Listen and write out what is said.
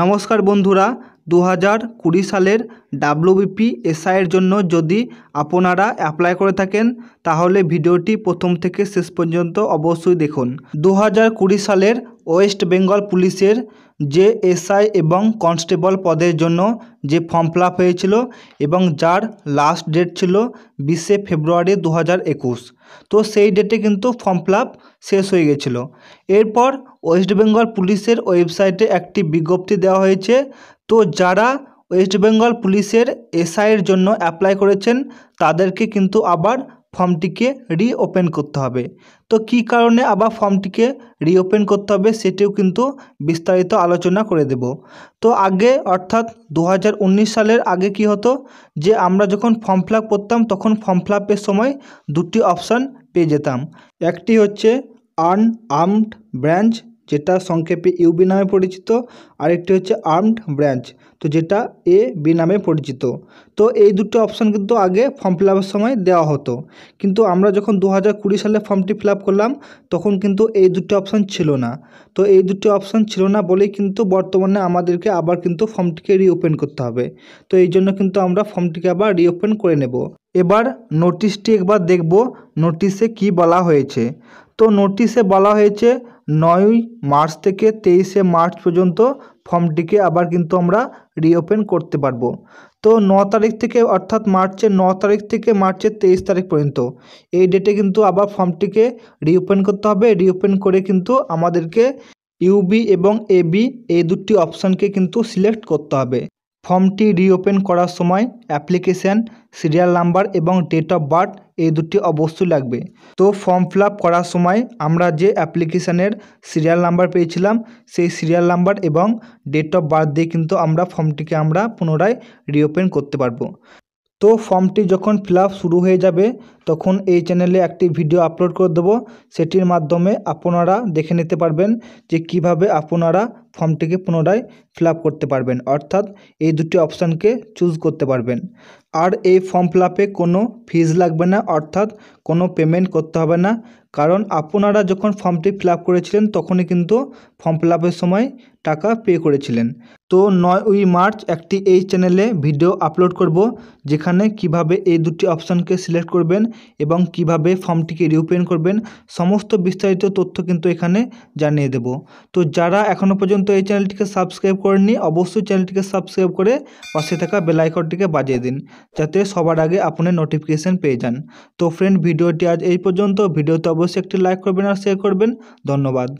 নমস্কার বন্ধুরা দু হাজার কুড়ি সালের ডাব্লুবিপি এসআইয়ের জন্য যদি আপনারা অ্যাপ্লাই করে থাকেন তাহলে ভিডিওটি প্রথম থেকে শেষ পর্যন্ত অবশ্যই দেখুন দু হাজার কুড়ি সালের ওয়েস্ট বেঙ্গল পুলিশের যে এসআই এবং কনস্টেবল পদের জন্য যে ফর্ম ফিল হয়েছিল এবং যার লাস্ট ডেট ছিল বিশে ফেব্রুয়ারি দু হাজার একুশ তো সেই ডেটে কিন্তু ফর্ম ফিল শেষ হয়ে গেছিল এরপর ওয়েস্ট বেঙ্গল পুলিশের ওয়েবসাইটে একটি বিজ্ঞপ্তি দেওয়া হয়েছে তো যারা ওয়েস্ট বেঙ্গল পুলিশের এসআইয়ের জন্য অ্যাপ্লাই করেছেন তাদেরকে কিন্তু আবার ফর্মটিকে রিওপেন করতে হবে তো কি কারণে আবার ফর্মটিকে রিওপেন করতে হবে সেটিও কিন্তু বিস্তারিত আলোচনা করে দেব তো আগে অর্থাৎ দু সালের আগে কি হতো যে আমরা যখন ফর্ম ফিল করতাম তখন ফর্ম ফিল সময় দুটি অপশান পেয়ে যেতাম একটি হচ্ছে আনআর্মড ব্রাঞ্চ যেটা সংক্ষেপে ইউবি নামে পরিচিত আরেকটি হচ্ছে আর্মড ব্রাঞ্চ তো যেটা এ বি নামে পরিচিত তো এই দুটো অপশান কিন্তু আগে ফর্ম ফিল সময় দেওয়া হতো কিন্তু আমরা যখন দু সালে ফর্মটি ফিল করলাম তখন কিন্তু এই দুটো অপশান ছিল না তো এই দুটো অপশান ছিল না বলেই কিন্তু বর্তমানে আমাদেরকে আবার কিন্তু ফর্মটিকে রিওপেন করতে হবে তো এই জন্য কিন্তু আমরা ফর্মটিকে আবার রিওপেন করে নেব এবার নোটিশটি একবার দেখব নোটিশে কি বলা হয়েছে তো নোটিশে বলা হয়েছে নয়ই মার্চ থেকে তেইশে মার্চ পর্যন্ত ফর্মটিকে আবার কিন্তু আমরা রিওপেন করতে পারবো তো ন তারিখ থেকে অর্থাৎ মার্চের ন তারিখ থেকে মার্চের তেইশ তারিখ পর্যন্ত এই ডেটে কিন্তু আবার ফর্মটিকে রিওপেন করতে হবে রিওপেন করে কিন্তু আমাদেরকে ইউবি এবং এবি এই দুটি অপশানকে কিন্তু সিলেক্ট করতে হবে ফর্মটি রিওপেন করার সময় অ্যাপ্লিকেশান সিরিয়াল নাম্বার এবং ডেট অফ বার্থ এই দুটি অবশ্যই লাগবে তো ফর্ম ফিল করার সময় আমরা যে অ্যাপ্লিকেশানের সিরিয়াল নাম্বার পেয়েছিলাম সেই সিরিয়াল নাম্বার এবং ডেট অফ বার্থ দিয়ে কিন্তু আমরা ফর্মটিকে আমরা পুনরায় রিওপেন করতে পারবো তো ফর্মটি যখন ফিল শুরু হয়ে যাবে তখন এই চ্যানেলে একটি ভিডিও আপলোড করে দেবো সেটির মাধ্যমে আপনারা দেখে নিতে পারবেন যে কিভাবে আপনারা ফর্মটিকে পুনরায় ফিল করতে পারবেন অর্থাৎ এই দুটি অপশানকে চুজ করতে পারবেন আর এই ফর্ম ফিল কোনো ফিজ লাগবে না অর্থাৎ কোনো পেমেন্ট করতে হবে না কারণ আপনারা যখন ফর্মটি ফিল করেছিলেন তখনই কিন্তু ফর্ম ফিল সময় টাকা পে করেছিলেন তো নয়ই মার্চ একটি এই চ্যানেলে ভিডিও আপলোড করব যেখানে কিভাবে এই দুটি অপশানকে সিলেক্ট করবেন এবং কিভাবে ফর্মটিকে রিওপেন করবেন সমস্ত বিস্তারিত তথ্য কিন্তু এখানে জানিয়ে দেব তো যারা এখনও পর্যন্ত পর্যন্ত এই চ্যানেলটিকে সাবস্ক্রাইব করেননি অবশ্যই চ্যানেলটিকে সাবস্ক্রাইব করে পাশে থাকা বেলাইকনটিকে বাজিয়ে দিন যাতে সবার আগে আপনি নোটিফিকেশান পেয়ে যান তো ফ্রেন্ড ভিডিওটি আজ এই পর্যন্ত ভিডিওতে অবশ্যই একটি লাইক করবেন আর শেয়ার করবেন ধন্যবাদ